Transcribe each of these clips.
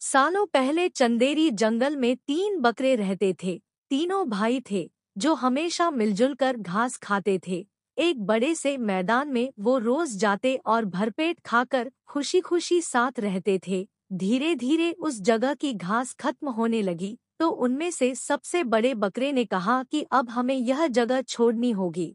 सालों पहले चंदेरी जंगल में तीन बकरे रहते थे तीनों भाई थे जो हमेशा मिलजुल कर घास खाते थे एक बड़े से मैदान में वो रोज जाते और भरपेट खाकर खुशी खुशी साथ रहते थे धीरे धीरे उस जगह की घास खत्म होने लगी तो उनमें से सबसे बड़े बकरे ने कहा कि अब हमें यह जगह छोड़नी होगी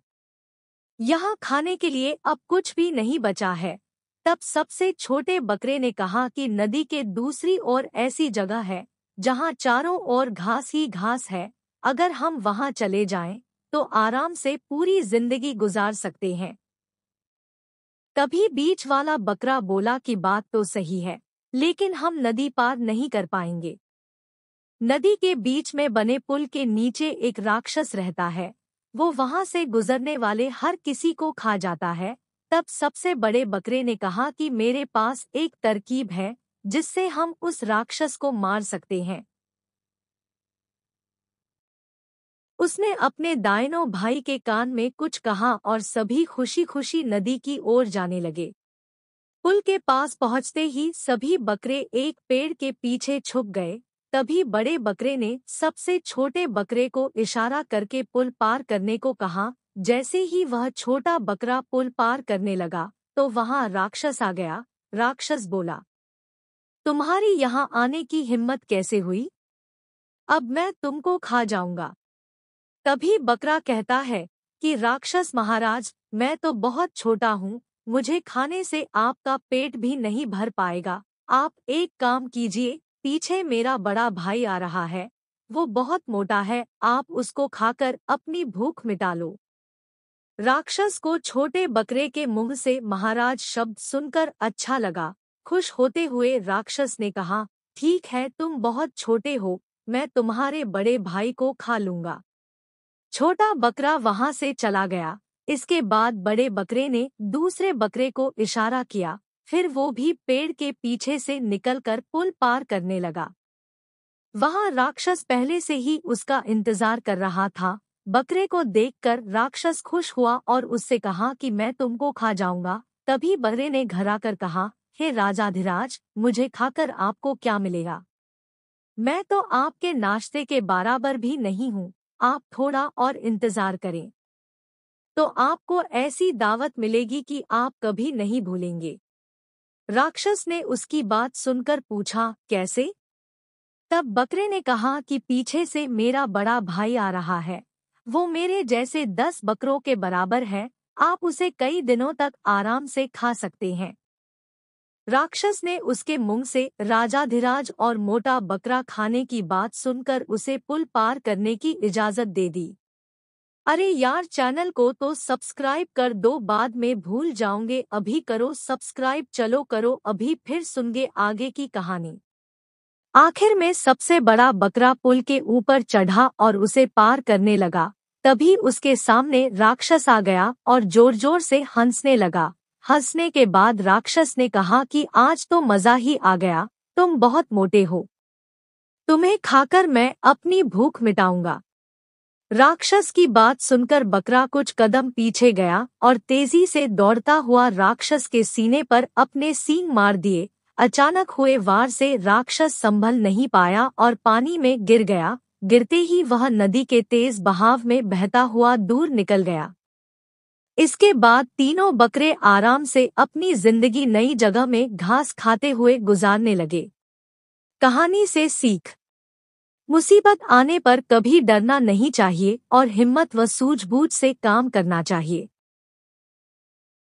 यहाँ खाने के लिए अब कुछ भी नहीं बचा है तब सबसे छोटे बकरे ने कहा कि नदी के दूसरी ओर ऐसी जगह है जहाँ चारों ओर घास ही घास है अगर हम वहाँ चले जाएं तो आराम से पूरी जिंदगी गुजार सकते हैं तभी बीच वाला बकरा बोला कि बात तो सही है लेकिन हम नदी पार नहीं कर पाएंगे नदी के बीच में बने पुल के नीचे एक राक्षस रहता है वो वहाँ से गुजरने वाले हर किसी को खा जाता है तब सबसे बड़े बकरे ने कहा कि मेरे पास एक तरकीब है जिससे हम उस राक्षस को मार सकते हैं उसने अपने दायनों भाई के कान में कुछ कहा और सभी खुशी खुशी नदी की ओर जाने लगे पुल के पास पहुंचते ही सभी बकरे एक पेड़ के पीछे छुप गए तभी बड़े बकरे ने सबसे छोटे बकरे को इशारा करके पुल पार करने को कहा जैसे ही वह छोटा बकरा पुल पार करने लगा तो वहां राक्षस आ गया राक्षस बोला तुम्हारी यहाँ आने की हिम्मत कैसे हुई अब मैं तुमको खा जाऊंगा तभी बकरा कहता है कि राक्षस महाराज मैं तो बहुत छोटा हूँ मुझे खाने से आपका पेट भी नहीं भर पाएगा आप एक काम कीजिए पीछे मेरा बड़ा भाई आ रहा है वो बहुत मोटा है आप उसको खाकर अपनी भूख मिटा लो राक्षस को छोटे बकरे के मुंह से महाराज शब्द सुनकर अच्छा लगा खुश होते हुए राक्षस ने कहा ठीक है तुम बहुत छोटे हो मैं तुम्हारे बड़े भाई को खा लूंगा छोटा बकरा वहां से चला गया इसके बाद बड़े बकरे ने दूसरे बकरे को इशारा किया फिर वो भी पेड़ के पीछे से निकलकर पुल पार करने लगा वहां राक्षस पहले से ही उसका इंतजार कर रहा था बकरे को देखकर राक्षस खुश हुआ और उससे कहा कि मैं तुमको खा जाऊंगा तभी बकरे ने घराकर कहा हे राजाधिराज मुझे खाकर आपको क्या मिलेगा मैं तो आपके नाश्ते के बराबर भी नहीं हूँ आप थोड़ा और इंतजार करें तो आपको ऐसी दावत मिलेगी कि आप कभी नहीं भूलेंगे राक्षस ने उसकी बात सुनकर पूछा कैसे तब बकरे ने कहा कि पीछे से मेरा बड़ा भाई आ रहा है वो मेरे जैसे दस बकरों के बराबर है आप उसे कई दिनों तक आराम से खा सकते हैं राक्षस ने उसके मुंह से राजाधिराज और मोटा बकरा खाने की बात सुनकर उसे पुल पार करने की इजाजत दे दी अरे यार चैनल को तो सब्सक्राइब कर दो बाद में भूल जाओगे अभी करो सब्सक्राइब चलो करो अभी फिर सुनगे आगे की कहानी आखिर में सबसे बड़ा बकरा पुल के ऊपर चढ़ा और उसे पार करने लगा तभी उसके सामने राक्षस आ गया और जोर जोर से हंसने लगा हंसने के बाद राक्षस ने कहा कि आज तो मजा ही आ गया तुम बहुत मोटे हो तुम्हें खाकर मैं अपनी भूख मिटाऊंगा राक्षस की बात सुनकर बकरा कुछ कदम पीछे गया और तेजी से दौड़ता हुआ राक्षस के सीने पर अपने सींग मार दिए अचानक हुए वार से राक्षस संभल नहीं पाया और पानी में गिर गया गिरते ही वह नदी के तेज बहाव में बहता हुआ दूर निकल गया इसके बाद तीनों बकरे आराम से अपनी जिंदगी नई जगह में घास खाते हुए गुजारने लगे कहानी से सीख मुसीबत आने पर कभी डरना नहीं चाहिए और हिम्मत व सूझबूझ से काम करना चाहिए